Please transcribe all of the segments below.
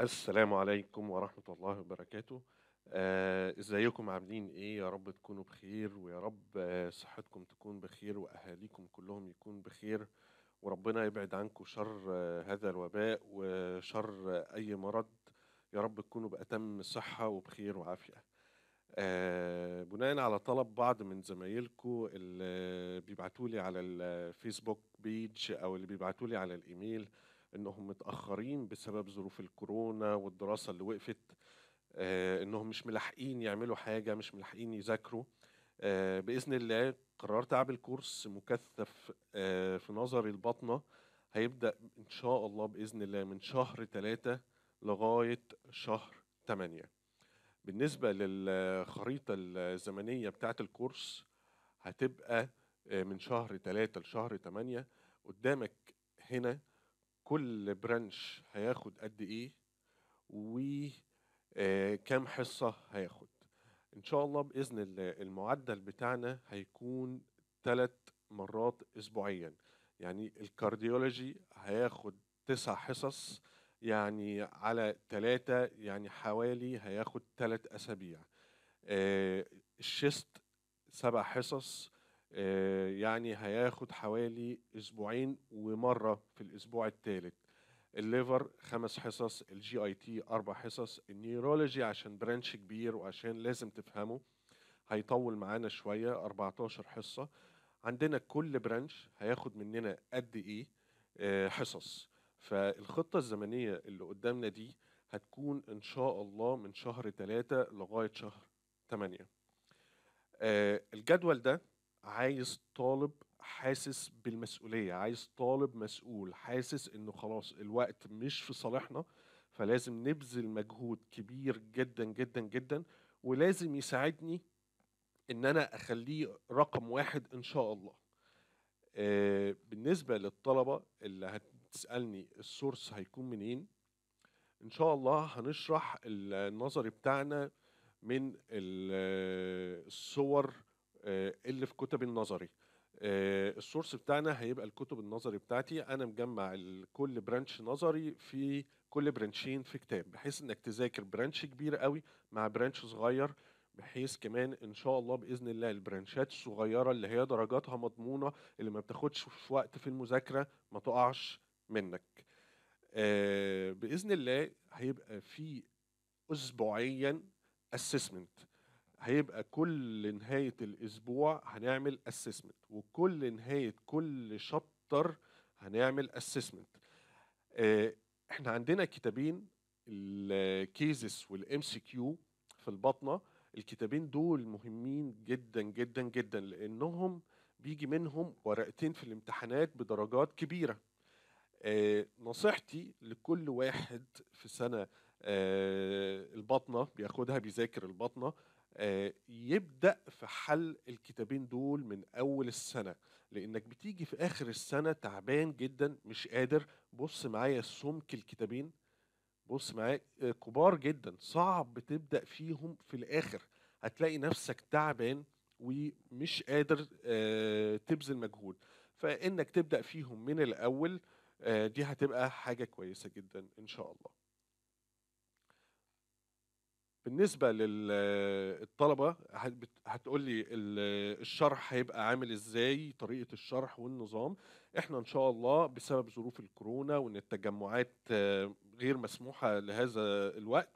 السلام عليكم ورحمة الله وبركاته آه ازيكم عاملين ايه يا رب تكونوا بخير ويا رب آه صحتكم تكون بخير واهاليكم كلهم يكون بخير وربنا يبعد عنكم شر آه هذا الوباء وشر آه اي مرض يا رب تكونوا بأتم صحة وبخير وعافية آه بناء على طلب بعض من زمايلكم اللي بيبعتولي على الفيسبوك بيج او اللي بيبعتولي على الايميل آه انهم متاخرين بسبب ظروف الكورونا والدراسه اللي وقفت آه، انهم مش ملاحقين يعملوا حاجه مش ملاحقين يذاكروا آه، باذن الله قررت اعمل كورس مكثف آه، في نظري البطنه هيبدا ان شاء الله باذن الله من شهر ثلاثة لغايه شهر ثمانيه بالنسبه للخريطه الزمنيه بتاعه الكورس هتبقى من شهر ثلاثه لشهر ثمانيه قدامك هنا كل برانش هياخد قد ايه وكم آه، حصه هياخد ان شاء الله باذن الله المعدل بتاعنا هيكون ثلاث مرات اسبوعيا يعني الكارديولوجي هياخد تسع حصص يعني على ثلاثة يعني حوالي هياخد ثلاث أسابيع آه، الشيست سبع حصص آه، يعني هياخد حوالي اسبوعين ومره في الاسبوع الثالث الليفر خمس حصص الجي اي تي اربع حصص النيورولوجي عشان برانش كبير وعشان لازم تفهمه هيطول معانا شويه 14 حصه عندنا كل برانش هياخد مننا قد ايه آه، حصص فالخطه الزمنيه اللي قدامنا دي هتكون ان شاء الله من شهر 3 لغايه شهر 8 آه، الجدول ده عايز طالب حاسس بالمسؤوليه عايز طالب مسؤول حاسس انه خلاص الوقت مش في صالحنا فلازم نبذل مجهود كبير جدا جدا جدا ولازم يساعدني ان انا اخليه رقم واحد ان شاء الله آه، بالنسبه للطلبه اللي هتسالني السورس هيكون منين ان شاء الله هنشرح النظري بتاعنا من آه، الصور آه، اللي في كتب النظري آه، السورس بتاعنا هيبقى الكتب النظري بتاعتي انا مجمع كل برانش نظري في كل برانشين في كتاب بحيث انك تذاكر برانش كبير قوي مع برانش صغير بحيث كمان ان شاء الله باذن الله البرانشات الصغيره اللي هي درجاتها مضمونه اللي ما بتاخدش في وقت في المذاكره ما تقعش منك آه، باذن الله هيبقى في اسبوعيا اسسمنت هيبقى كل نهاية الأسبوع هنعمل assessment وكل نهاية كل شابتر هنعمل assessment آه، احنا عندنا كتابين الكيزس والام سي كيو في البطنه الكتابين دول مهمين جدا جدا جدا لانهم بيجي منهم ورقتين في الامتحانات بدرجات كبيره آه، نصيحتي لكل واحد في سنه آه، البطنه بياخدها بيذاكر البطنه آه، يبدا في حل الكتابين دول من اول السنه لانك بتيجي في اخر السنه تعبان جدا مش قادر بص معايا سمك الكتابين بص معايا آه، كبار جدا صعب تبدا فيهم في الاخر هتلاقي نفسك تعبان ومش قادر آه، تبذل مجهود فانك تبدا فيهم من الاول دي هتبقى حاجه كويسه جدا ان شاء الله بالنسبه للطلبه هتقول لي الشرح هيبقى عامل ازاي طريقه الشرح والنظام احنا ان شاء الله بسبب ظروف الكورونا وان التجمعات غير مسموحه لهذا الوقت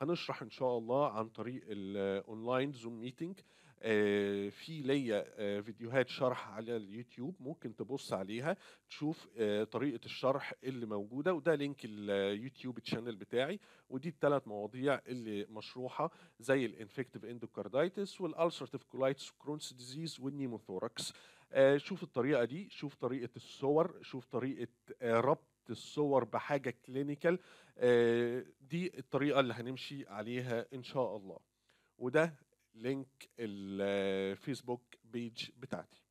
هنشرح ان شاء الله عن طريق الاونلاين زوم ميتنج آه، في ليا آه، فيديوهات شرح على اليوتيوب ممكن تبص عليها تشوف آه، طريقه الشرح اللي موجوده وده لينك اليوتيوب تشانل بتاعي ودي الثلاث مواضيع اللي مشروحه زي الانفكتيف اندوكاردايتس والالسرتيف كولايتس كرونس ديزيز والنيموثوركس شوف الطريقه دي شوف طريقه الصور شوف طريقه ربط الصور بحاجه كلينيكال دي الطريقه اللي هنمشي عليها ان شاء الله وده لينك الفيسبوك بيج بتاعتي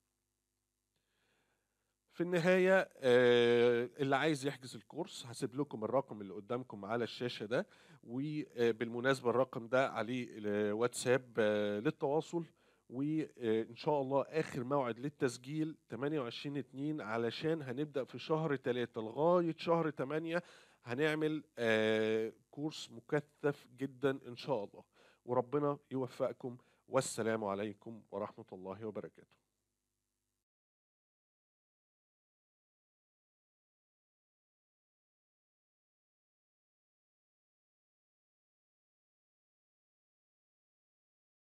في النهاية آه، اللي عايز يحجز الكورس هسيب لكم الرقم اللي قدامكم على الشاشة ده وبالمناسبة آه، الرقم ده عليه آه، واتساب للتواصل وإن شاء الله آخر موعد للتسجيل 28 2 علشان هنبدأ في شهر 3 لغاية شهر 8 هنعمل كورس مكثف جدا إن شاء الله وربنا يوفقكم والسلام عليكم ورحمه الله وبركاته